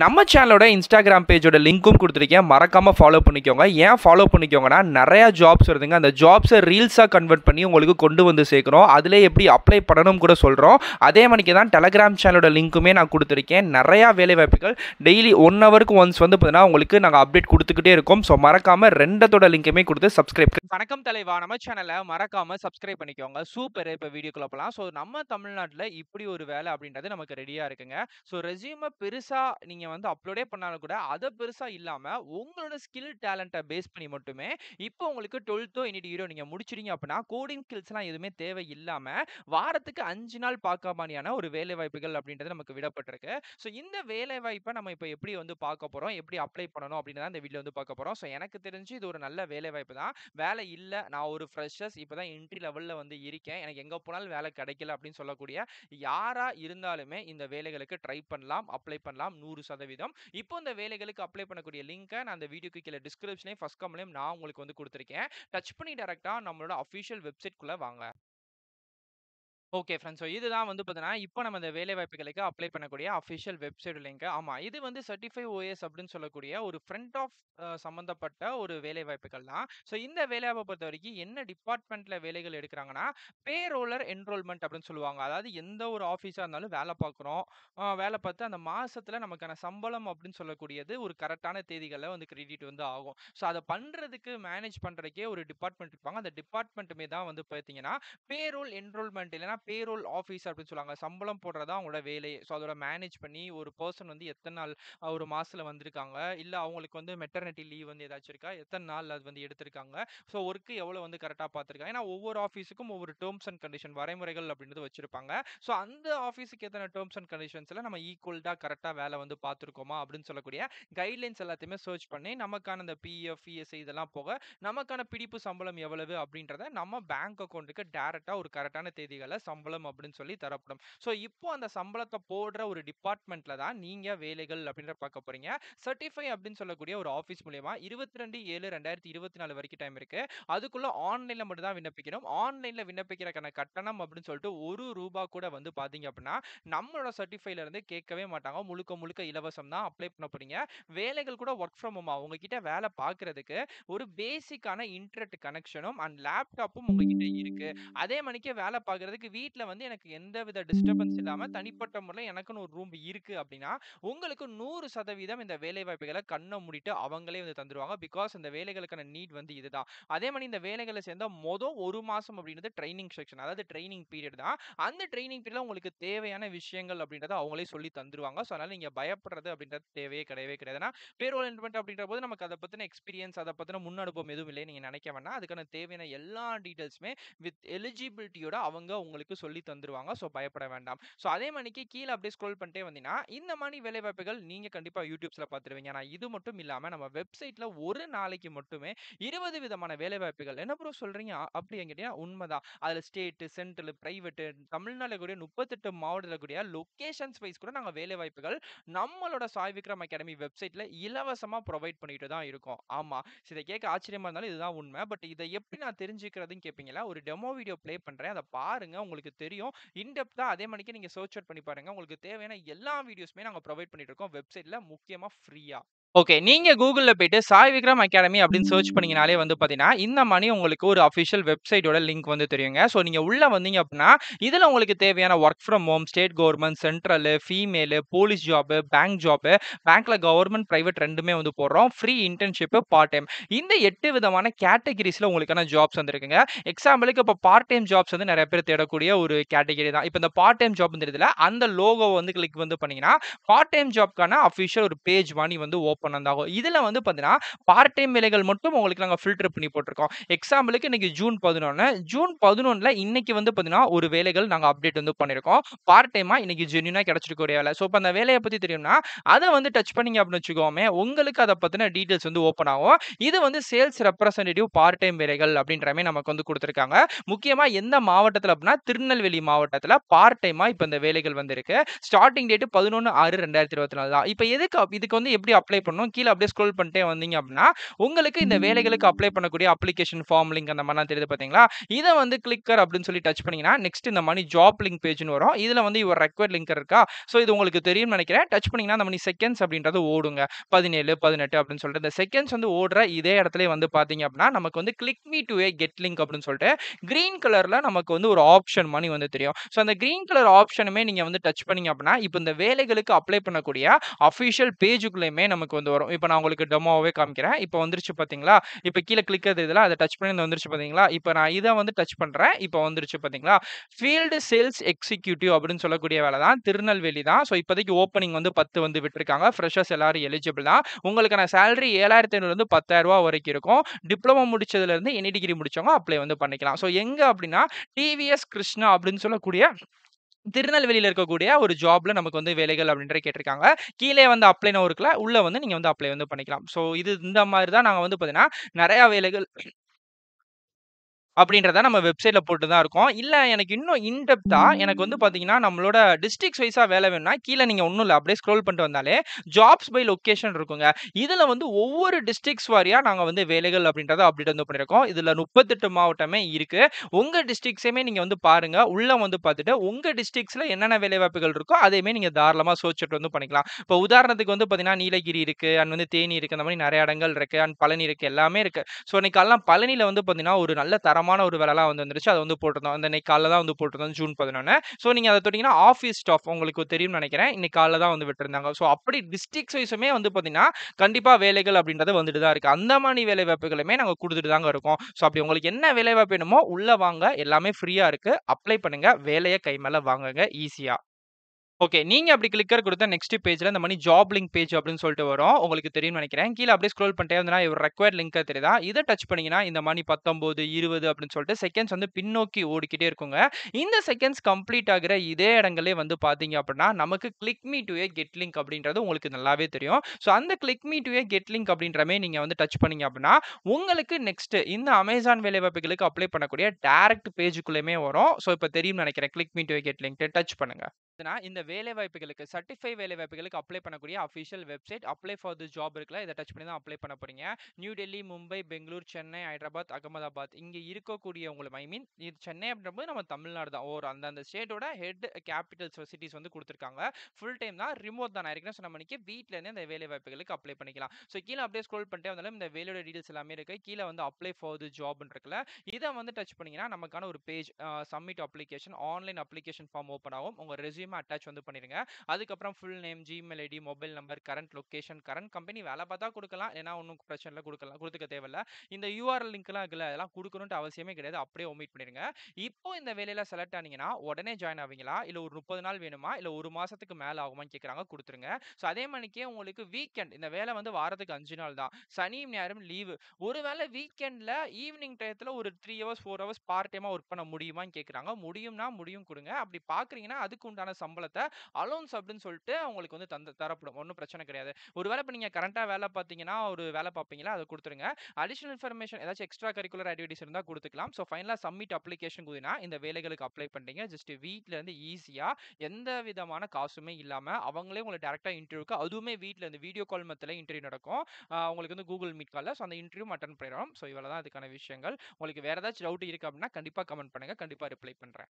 நம்ம சேனலோட இன்ஸ்டாகிராம் பேஜோட லிங்க்கும் கொடுத்துருக்கேன் மறக்காமல் ஃபாலோ பண்ணிக்கோங்க ஏன் ஃபாலோ பண்ணிக்கோங்கன்னா நிறையா ஜாப்ஸ் வருதுங்க அந்த ஜாப்ஸை ரீல்ஸாக கன்வெர்ட் பண்ணி உங்களுக்கு கொண்டு வந்து சேர்க்குறோம் அதில் எப்படி அப்ளை பண்ணணும் கூட சொல்கிறோம் அதே மணிக்கு தான் டெலகிராம் சேனலோட லிங்க்குமே நான் கொடுத்துருக்கேன் நிறையா வேலைவாய்ப்புகள் டெய்லி ஒன் ஹவருக்கு ஒன்ஸ் வந்து பார்த்தீங்கன்னா உங்களுக்கு நாங்கள் அப்டேட் கொடுத்துக்கிட்டே இருக்கோம் ஸோ மறக்காமல் ரெண்டத்தோட லிங்க்குமே கொடுத்து சப்ஸ்கிரைப் வணக்கம் தலைவா நம்ம சேனலை மறக்காம சப்ஸ்கிரைப் பண்ணிக்கோங்க சூப்பர் இப்போ வீடியோக்குள்ள போகலாம் ஸோ நம்ம தமிழ்நாட்டில் இப்படி ஒரு வேலை அப்படின்றது நமக்கு ரெடியாக இருக்குங்க ஸோ ரெசியூம பெருசாக நீங்கள் வந்து அப்லோடே பண்ணாலும் கூட அதை பெருசாக இல்லாமல் உங்களோட ஸ்கில் டேலண்ட்டை பேஸ் பண்ணி மட்டுமே இப்போ உங்களுக்கு டுவெல்த்தோ இனி டிகிரியோ நீங்கள் முடிச்சிருங்க அப்படின்னா கோடிங் ஸ்கில்ஸ்லாம் எதுவுமே தேவை இல்லாமல் வாரத்துக்கு அஞ்சு நாள் மாதிரியான ஒரு வேலை வாய்ப்புகள் அப்படின்றது நமக்கு விடப்பட்டிருக்கு ஸோ இந்த வேலை வாய்ப்பை நம்ம இப்போ எப்படி வந்து பார்க்க போகிறோம் எப்படி அப்ளை பண்ணணும் அப்படின்னு தான் இந்த வீடியோ வந்து பார்க்க போகிறோம் ஸோ எனக்கு தெரிஞ்சு இது ஒரு நல்ல வேலை வாய்ப்பு தான் வேலை வேலை இல்லை நான் ஒரு ஃப்ரெஷர்ஸ் இப்போ தான் என்ட்ரி லெவலில் வந்து இருக்கேன் எனக்கு எங்கே போனாலும் வேலை கிடைக்கல அப்படின்னு சொல்லக்கூடிய யாராக இருந்தாலுமே இந்த வேலைகளுக்கு ட்ரை பண்ணலாம் அப்ளை பண்ணலாம் நூறு சதவீதம் இப்போ இந்த வேலைகளுக்கு அப்ளை பண்ணக்கூடிய லிங்க்கை நான் அந்த வீடியோக்கு கீழே டிஸ்கிரிப்ஷனையும் ஃபஸ்ட் கம்லையும் நான் உங்களுக்கு வந்து கொடுத்துருக்கேன் டச் பண்ணி டேரெக்டாக நம்மளோட அஃபிஷியல் வெப்சைட்குள்ளே வாங்க ஓகே ஃப்ரெண்ட்ஸ். ஸோ இதுதான் வந்து பார்த்தீங்கன்னா, இப்போ நம்ம இந்த வேலைவாய்ப்புகளுக்கு அப்ளை பண்ணக்கூடிய அஃபிஷியல் வெப்சைட் லிங்க். ஆமா, இது வந்து Certify OS அப்படின்னு சொல்லக்கூடிய ஒரு ஃப்ரண்ட் ஆஃப் சம்மந்தப்பட்ட ஒரு வேலைவாய்ப்புகள் தான். ஸோ இந்த பொறுத்த வரைக்கும் என்ன டிபார்ட்மெண்ட்டில் வேலைகள் எடுக்குறாங்கன்னா, பேரோலர் என்ரோல்மெண்ட் அப்படின்னு சொல்லுவாங்க. அதாவது எந்த ஒரு ஆஃபீஸாக இருந்தாலும் வேலை பார்க்குறோம். வேலை பார்த்து அந்த மாசத்துல நமக்கான சம்பளம் அப்படின்னு சொல்லக்கூடியது ஒரு கரெக்டான தேதிகளில் வந்து கிரெடிட் வந்து ஆகும். ஸோ அத பண்றதுக்கு மேனேஜ் பண்றதுக்கே ஒரு டிபார்ட்மெண்ட் இருப்பாங்க. அந்த டிபார்ட்மெண்ட்டுமே தான் வந்து பார்த்தீங்கன்னா, பேரோல் என்ரோல்மெண்ட் இல்லன்னா பேரோல் ஆஃபீஸ் அப்படின்னு சொல்லுவாங்க சம்பளம் போடுறதா அவங்களோட வேலை ஸோ அதோட மேனேஜ் பண்ணி ஒரு பர்சன் வந்து எத்தனை நாள் ஒரு மாசத்துல வந்திருக்காங்க இல்லை அவங்களுக்கு வந்து மெட்டர்னிட்டி லீவ் வந்து ஏதாச்சும் இருக்கா எத்தனை நாள் அது வந்து எடுத்திருக்காங்க ஸோ ஒர்க்கு எவ்வளோ வந்து கரெக்டாக பார்த்துருக்காங்க ஏன்னா ஒவ்வொரு ஆஃபீஸுக்கும் ஒவ்வொரு டேர்ம்ஸ் அண்ட் கண்டிஷன் வரைமுறைகள் அப்படின்றது வச்சிருப்பாங்க ஸோ அந்த ஆஃபீஸுக்கு எத்தனை டேர்ம்ஸ் அண்ட் கண்டிஷன்ஸில் நம்ம ஈக்குவல்டாக கரெக்டாக வேலை வந்து பார்த்துருக்கோமா அப்படின்னு சொல்லக்கூடிய கைட்லைன்ஸ் எல்லாத்தையுமே சர்ச் பண்ணி நமக்கான அந்த பிஎஃப் இஎஸ்ஐ e e இதெல்லாம் போக நமக்கான பிடிப்பு சம்பளம் எவ்வளவு அப்படின்றத நம்ம பேங்க் அக்கௌண்ட்டுக்கு டேரெக்டாக ஒரு கரெக்டான தேதிகளை சம்பளம் அப்படின்னு சொல்லி தரப்படும் ஸோ இப்போ அந்த சம்பளத்தை போடுற ஒரு டிபார்ட்மெண்ட்ல தான் நீங்க வேலைகள் அப்படின்ற பார்க்க போறீங்க சர்டிஃபை அப்படின்னு சொல்லக்கூடிய ஒரு ஆஃபீஸ் மூலயமா இருபத்தி ரெண்டு ஏழு ரெண்டாயிரத்தி இருபத்தி நாலு வரைக்கும் டைம் இருக்கு அதுக்குள்ள ஆன்லைன்ல மட்டும் தான் விண்ணப்பிக்கணும் ஆன்லைன்ல விண்ணப்பிக்கிறக்கான கட்டணம் அப்படின்னு சொல்லிட்டு ஒரு ரூபா கூட வந்து பாத்தீங்க அப்படின்னா நம்மளோட சர்டிஃபைல இருந்து கேட்கவே மாட்டாங்க முழுக்க முழுக்க இலவசம் தான் அப்ளை பண்ண போறீங்க வேலைகள் கூட ஒர்க் ஃப்ரம் ஹோமா உங்ககிட்ட வேலை பார்க்கறதுக்கு ஒரு பேசிக்கான இன்டர்நெட் கனெக்ஷனும் அண்ட் லேப்டாப்பும் உங்ககிட்ட இருக்கு அதே மணிக்கு வேலை பார்க்கறதுக்கு வீட்டில் வந்து எனக்கு எந்த வித டிஸ்டர்பன்ஸ் இல்லாமல் தனிப்பட்ட முறையில் எனக்குன்னு ஒரு ரூம் இருக்குது அப்படின்னா உங்களுக்கு நூறு சதவீதம் இந்த வேலை வாய்ப்புகளை கண்ணை மூடிட்டு அவங்களே வந்து தந்துடுவாங்க பிகாஸ் இந்த வேலைகளுக்கான நீட் வந்து இதுதான் அதே மாதிரி இந்த வேலைகளை சேர்ந்த மொதல் ஒரு மாதம் அப்படின்றது ட்ரைனிங் செக்ஷன் அதாவது ட்ரைனிங் பீரியட் தான் அந்த ட்ரைனிங் பீரியடில் உங்களுக்கு தேவையான விஷயங்கள் அப்படின்றத அவங்களே சொல்லி தந்துருவாங்க ஸோ அதனால் நீங்கள் பயப்படுறது அப்படின்றது தேவையே கிடையவே கிடையாது ஏன்னா பேரோல் இன்ட்ரமெண்ட் அப்படின்ற போது நமக்கு அதை பற்றின எக்ஸ்பீரியன்ஸ் அதை பற்றின முன் எதுவும் இல்லை நீங்கள் நினைக்க வேணாம் அதுக்கான தேவையான எல்லா டீட்டெயில்ஸுமே வித் எலிஜிபிலிட்டியோட அவங்க உங்களுக்கு உங்களுக்கு சொல்லி தந்துருவாங்க ஸோ பயப்பட வேண்டாம் ஸோ அதே மணிக்கு கீழே அப்படியே ஸ்க்ரோல் பண்ணிட்டே வந்தீங்கன்னா இந்த மாதிரி வேலைவாய்ப்புகள் நீங்கள் கண்டிப்பாக யூடியூப்ஸில் பார்த்துருவீங்க ஆனால் இது மட்டும் இல்லாமல் நம்ம வெப்சைட்டில் ஒரு நாளைக்கு மட்டுமே இருபது விதமான வேலைவாய்ப்புகள் என்ன ப்ரோ சொல்கிறீங்க அப்படி எங்கிட்டீங்கன்னா உண்மைதான் அதில் ஸ்டேட்டு சென்ட்ரல் ப்ரைவேட்டு தமிழ்நாட்டில் கூடிய முப்பத்தெட்டு மாவட்டத்தில் கூடிய லொக்கேஷன்ஸ் வைஸ் கூட நாங்கள் வேலைவாய்ப்புகள் நம்மளோட சாய் விக்ரம் அகாடமி வெப்சைட்டில் இலவசமாக ப்ரொவைட் பண்ணிட்டு தான் இருக்கோம் ஆமாம் இதை கேட்க ஆச்சரியமாக இருந்தாலும் இதுதான் உண்மை பட் இதை எப்படி நான் தெரிஞ்சுக்கிறதுன்னு கேட்பீங்களா ஒரு டெமோ வீடியோ ப்ளே பண்ணுறேன் அதை பாருங்கள் உங்களுக்கு உங்களுக்கு தெரியும் இன்டெப்த்தாக அதே மணிக்கு நீங்கள் சர்ச் அவுட் பண்ணி பாருங்கள் உங்களுக்கு தேவையான எல்லா வீடியோஸுமே நாங்கள் ப்ரொவைட் பண்ணிட்டு இருக்கோம் வெப்சைட்டில் முக்கியமாக ஃப்ரீயாக ஓகே நீங்க கூகுளில் போயிட்டு சாய் விக்ரம் அகாடமி அப்படின்னு சர்ச் பண்ணீங்கனாலே வந்து பார்த்தீங்கன்னா இந்த மணி உங்களுக்கு ஒரு அஃபிஷியல் வெப்சைட்டோட லிங்க் வந்து தெரியுங்க ஸோ நீங்கள் உள்ளே வந்தீங்க அப்படின்னா இதில் உங்களுக்கு தேவையான work from home state government central female police job bank job பேங்க்கில் கவர்மெண்ட் ப்ரைவேட் ரெண்டுமே வந்து போடுறோம் ஃப்ரீ இன்டர்ன்ஷிப்பு பார்ட் டைம் இந்த எட்டு விதமான கேட்டகிரிஸில் உங்களுக்கான ஜாப்ஸ் வந்துருக்குங்க எக்ஸாம்பிளுக்கு இப்போ பார்ட் டைம் ஜாப்ஸ் வந்து நிறைய பேர் தேடக்கூடிய ஒரு கேட்டகிரி தான் இப்போ இந்த பார்ட் டைம் ஜாப் தெரியுதுல அந்த லோகோ வந்து கிளிக் வந்து பண்ணீங்கன்னா பார்ட் டைம் ஜாப்க்கான அஃபிஷியல் ஒரு பேஜ் வாணி வந்து ஓப்பன் கொண்டு இதில் வந்து பார்த்தீங்கன்னா பார்ட் டைம் வேலைகள் மட்டும் உங்களுக்கு நாங்கள் ஃபில்டர் பண்ணி போட்டிருக்கோம் எக்ஸாம்பிளுக்கு இன்றைக்கி ஜூன் பதினொன்று ஜூன் பதினொன்றில் இன்றைக்கி வந்து பார்த்தீங்கன்னா ஒரு வேலைகள் நாங்கள் அப்டேட் வந்து பண்ணியிருக்கோம் பார்ட் டைமாக இன்றைக்கி ஜென்யூனாக கிடைச்சிருக்கக்கூடிய வேலை ஸோ இப்போ அந்த வேலையை பற்றி தெரியும்னா அதை வந்து டச் பண்ணிங்க அப்படின்னு வச்சுக்கோமே உங்களுக்கு அதை பற்றின டீட்டெயில்ஸ் வந்து ஓப்பன் ஆகும் இது வந்து சேல்ஸ் ரெப்ரசன்டேட்டிவ் பார்ட் டைம் வேலைகள் அப்படின்ற மாதிரி நமக்கு வந்து கொடுத்துருக்காங்க முக்கியமாக எந்த மாவட்டத்தில் அப்படின்னா திருநெல்வேலி மாவட்டத்தில் பார்ட் டைமாக இப்போ இந்த வேலைகள் வந்து ஸ்டார்டிங் டேட்டு பதினொன்று ஆறு ரெண்டாயிரத்தி இருபத்தி நாலு தான் இப்போ எதுக்கு இதுக்கு வந்து எப்படி அப்ளை பண்ணணும் கீழே அப்படியே ஸ்க்ரோல் பண்ணிட்டே வந்தீங்க அப்படின்னா உங்களுக்கு இந்த வேலைகளுக்கு அப்ளை பண்ணக்கூடிய அப்ளிகேஷன் ஃபார்ம் லிங்க் அந்த மாதிரிலாம் தெரியுது பார்த்தீங்களா இதை வந்து கிளிக்கர் அப்படின்னு சொல்லி டச் பண்ணிங்கன்னா நெக்ஸ்ட் இந்த மாதிரி ஜாப் லிங்க் பேஜ்னு வரும் இதில் வந்து இவர் ரெக்வயர்ட் லிங்க் இருக்கா ஸோ இது உங்களுக்கு தெரியும்னு நினைக்கிறேன் டச் பண்ணிங்கன்னா அந்த மணி செகண்ட்ஸ் அப்படின்றது ஓடுங்க பதினேழு பதினெட்டு அப்படின்னு சொல்லிட்டு இந்த செகண்ட்ஸ் வந்து ஓடுற இதே இடத்துல வந்து பார்த்தீங்க அப்படின்னா நமக்கு வந்து click me to a get link அப்படின்னு சொல்லிட்டு க்ரீன் கலரில் நமக்கு வந்து ஒரு ஆப்ஷன் மணி வந்து தெரியும் ஸோ அந்த க்ரீன் கலர் ஆப்ஷனுமே நீங்கள் வந்து டச் பண்ணிங்க அப்படின்னா இப்போ இந்த வேலைகளுக்கு அப்ளை பண்ணக்கூடிய அஃபிஷியல் பேஜுக்குள்ளேயுமே நமக்கு வந்து வரும் இப்போ நான் உங்களுக்கு டெமோவே காமிக்கிறேன் இப்போ வந்துருச்சு பார்த்தீங்களா இப்போ கீழே கிளிக் இதில் அதை டச் பண்ணி வந்துருச்சு பார்த்தீங்களா இப்போ நான் இதை வந்து டச் பண்ணுறேன் இப்போ வந்துருச்சு பார்த்தீங்களா ஃபீல்டு சேல்ஸ் எக்ஸிக்யூட்டிவ் அப்படின்னு சொல்லக்கூடிய வேலை தான் திருநெல்வேலி தான் ஸோ இப்போதைக்கு ஓப்பனிங் வந்து பத்து வந்து விட்டுருக்காங்க ஃப்ரெஷர்ஸ் எல்லாரும் எலிஜிபிள் தான் உங்களுக்கான சேலரி ஏழாயிரத்தி ஐநூறுலேருந்து பத்தாயிரரூபா வரைக்கும் இருக்கும் டிப்ளமோ முடிச்சதுலேருந்து என்ன டிகிரி முடித்தவங்க அப்ளை வந்து பண்ணிக்கலாம் ஸோ எங்கே அப்படின்னா டிவிஎஸ் கிருஷ்ணா அப்படின்னு சொல்லக்கூடிய திருநெல்வேலியில் இருக்கக்கூடிய ஒரு ஜாப்ல நமக்கு வந்து வேலைகள் அப்படின்ற கேட்டிருக்காங்க கீழே வந்து அப்ளைனோ இருக்குல்ல உள்ள வந்து நீங்க வந்து அப்ளை வந்து பண்ணிக்கலாம் ஸோ இது இந்த மாதிரி தான் நாங்கள் வந்து பார்த்தீங்கன்னா நிறைய வேலைகள் அப்படின்றத நம்ம வெப்சைட்டில் போட்டு தான் இருக்கோம் இல்லை எனக்கு இன்னும் இன்டெப்தா எனக்கு வந்து பார்த்தீங்கன்னா நம்மளோட டிஸ்ட்ரிக்ஸ் வைஸாக வேலை வேணும்னா கீழே நீங்கள் ஒன்றும் இல்லை அப்படியே ஸ்க்ரோல் பண்ணிட்டு வந்தாலே ஜாப்ஸ் பை லொக்கேஷன் இருக்குங்க இதில் வந்து ஒவ்வொரு டிஸ்ட்ரிக்ஸ் வாரியாக நாங்கள் வந்து வேலைகள் அப்படின்றத அப்டேட் வந்து பண்ணியிருக்கோம் இதில் முப்பத்தெட்டு மாவட்டமே இருக்குது உங்கள் டிஸ்ட்ரிக்ஸையுமே நீங்கள் வந்து பாருங்கள் உள்ளே வந்து பார்த்துட்டு உங்கள் டிஸ்ட்ரிக்ஸில் என்னென்ன வேலைவாய்ப்புகள் இருக்கோ அதையுமே நீங்கள் தாராளமாக சோச்சிட்டு வந்து பண்ணிக்கலாம் இப்போ உதாரணத்துக்கு வந்து பாத்தீங்கன்னா நீலகிரி இருக்குது அண்ட் வந்து தேனி இருக்குது அந்த மாதிரி நிறைய இடங்கள் இருக்குது அண்ட் பழனி இருக்குது எல்லாமே இருக்குது ஸோ இன்னைக்கு எல்லாம் பழனியில் வந்து பாத்தீங்கன்னா ஒரு நல்ல தரமான கடினமான ஒரு வேலைலாம் வந்து வந்துருச்சு அதை வந்து போட்டிருந்தோம் அந்த இன்னைக்கு காலைல தான் வந்து போட்டிருந்தோம் ஜூன் பதினொன்று ஸோ நீங்கள் அதை தொட்டிங்கன்னா ஆஃபீஸ் ஸ்டாஃப் உங்களுக்கு தெரியும்னு நினைக்கிறேன் இன்னைக்கு காலைல தான் வந்து விட்டுருந்தாங்க ஸோ அப்படி டிஸ்ட்ரிக்ட் வைஸுமே வந்து பார்த்தீங்கன்னா கண்டிப்பாக வேலைகள் அப்படின்றது வந்துட்டு தான் இருக்குது அந்த மாதிரி வேலை வாய்ப்புகளுமே நாங்கள் கொடுத்துட்டு தாங்க இருக்கோம் ஸோ அப்படி உங்களுக்கு என்ன வேலை வாய்ப்பு வேணுமோ உள்ளே வாங்க எல்லாமே ஃப்ரீயாக இருக்குது அப்ளை பண்ணுங்கள் வேலையை கை மேலே வாங்குங்க ஈஸியாக ஓகே நீங்கள் அப்படி கிளிக்கர் கொடுத்தா நெக்ஸ்ட் பேஜில் இந்த மணி ஜாப் லிங்க் பேஜ் அப்படின்னு சொல்லிட்டு வரும் உங்களுக்கு தெரியும் நினைக்கிறேன் கீழே அப்படியே ஸ்க்ரோல் பண்ணிட்டே வந்தனா ஒரு ரெக்வயர் லிங்க் தெரியுதா இதை டச் பண்ணிங்கன்னா இந்த மணி பத்தொம்போது இருபது அப்படின்னு சொல்லிட்டு செகண்ட்ஸ் வந்து பின்னோக்கி ஓடிக்கிட்டே இருக்குங்க இந்த செகண்ட்ஸ் கம்ப்ளீட் ஆகிற இதே இடங்களே வந்து பார்த்தீங்க அப்படின்னா நமக்கு click me to a get link அப்படின்றது உங்களுக்கு நல்லாவே தெரியும் ஸோ அந்த click me to a get link அப்படின்றமே நீங்கள் வந்து டச் பண்ணிங்க அப்படின்னா உங்களுக்கு நெக்ஸ்ட் இந்த அமேசான் வேலைவாய்ப்புகளுக்கு அப்ளை பண்ணக்கூடிய டேரக்ட் பேஜுக்குள்ளேயுமே வரும் ஸோ இப்போ தெரியும்னு நினைக்கிறேன் click me to a get link touch பண்ணுங்கள் இந்த வேலை வாய்ப்புகளுக்கு சர்டிஃபை வேலை வாய்ப்புகளுக்கு அப்ளை பண்ணக்கூடிய official website apply for the job இருக்குல்ல இதை டச் பண்ணி தான் அப்ளை பண்ண போறீங்க நியூ டெல்லி மும்பை பெங்களூர் சென்னை ஹைதராபாத் அகமதாபாத் இங்கே இருக்கக்கூடிய உங்களுக்கு ஐ மீன் இது சென்னை அப்படின்றது நம்ம தமிழ்நாடு தான் ஒரு அந்தந்த ஸ்டேட்டோட ஹெட் கேபிட்டல் சிட்டிஸ் வந்து கொடுத்துருக்காங்க ஃபுல் டைம் தான் ரிமோட் தான் இருக்குன்னு சொன்ன மணிக்கு வீட்டிலேருந்து அந்த வேலை வாய்ப்புகளுக்கு அப்ளை பண்ணிக்கலாம் ஸோ கீழே அப்படியே ஸ்க்ரோல் பண்ணிட்டே வந்தாலும் இந்த வேலையோட டீட்டெயில்ஸ் எல்லாமே இருக்கு கீழே வந்து அப்ளை ஃபார் தி ஜாப்னு இருக்குல்ல இதை வந்து டச் பண்ணிங்கன்னா நமக்கான ஒரு page submit application online application form open ஆகும் உங்கள் ரெசியூம் ரெண்டையுமே அட்டாச் வந்து பண்ணிடுங்க அதுக்கப்புறம் full name Gmail ID mobile number current location current company வேலை பார்த்தா கொடுக்கலாம் ஏன்னா ஒன்றும் பிரச்சனை இல்லை கொடுக்கலாம் கொடுத்துக்க தேவையில்ல இந்த யூஆர்எல் லிங்க்லாம் இல்லை அதெல்லாம் கொடுக்கணுன்ட்டு அவசியமே கிடையாது அப்படியே ஒமிட் பண்ணிடுங்க இப்போ இந்த வேலையில் செலக்ட் ஆனீங்கன்னா உடனே ஜாயின் ஆவீங்களா இல்லை ஒரு முப்பது நாள் வேணுமா இல்லை ஒரு மாதத்துக்கு மேலே ஆகுமான்னு கேட்குறாங்க கொடுத்துருங்க ஸோ அதே மணிக்கே உங்களுக்கு வீக்கெண்ட் இந்த வேலை வந்து வாரத்துக்கு அஞ்சு நாள் தான் சனி நேரம் லீவு ஒருவேளை வீக்கெண்டில் ஈவினிங் டயத்தில் ஒரு three hours four hours part டைமாக ஒர்க் பண்ண முடியுமான்னு கேட்குறாங்க முடியும்னா முடியும் கொடுங்க அப்படி பார்க்குறீங்கன்னா அதுக்கு உண்டான சம்பளத்தை அலோன்ஸ் அப்படின்னு சொல்லிட்டு அவங்களுக்கு வந்து தந்த தரப்படும் ஒன்றும் பிரச்சனை கிடையாது ஒருவேளை இப்போ நீங்கள் கரண்ட்டாக வேலை பார்த்தீங்கன்னா ஒரு வேலை பார்ப்பீங்களா அதை கொடுத்துருங்க அடிஷனல் இன்ஃபர்மேஷன் ஏதாச்சும் எக்ஸ்ட்ரா கரிக்குலர் ஆக்டிவிட்டிஸ் இருந்தால் கொடுத்துக்கலாம் ஸோ ஃபைனலாக சப்மிட் அப்ளிகேஷன் குதினா இந்த வேலைகளுக்கு அப்ளை பண்ணுறீங்க ஜஸ்ட் வீட்டிலேருந்து ஈஸியாக எந்த விதமான காசுமே இல்லாமல் அவங்களே உங்களை டேரெக்டாக இன்டர்வியூக்கு அதுவுமே வீட்டில் இந்த வீடியோ கால் மத்தியில் இன்டர்வியூ நடக்கும் உங்களுக்கு வந்து கூகுள் மீட் காலில் ஸோ அந்த இன்டர்வியூ அட்டன் பண்ணிடும் ஸோ இவ்வளோ தான் அதுக்கான விஷயங்கள் உங்களுக்கு வேறு ஏதாச்சும் டவுட் இருக்குது அப்படின்னா கண்டிப்பாக கமெண்ட் பண்ணுங்கள் கண்டிப்பாக ரிப்ளை பண்ணுறேன்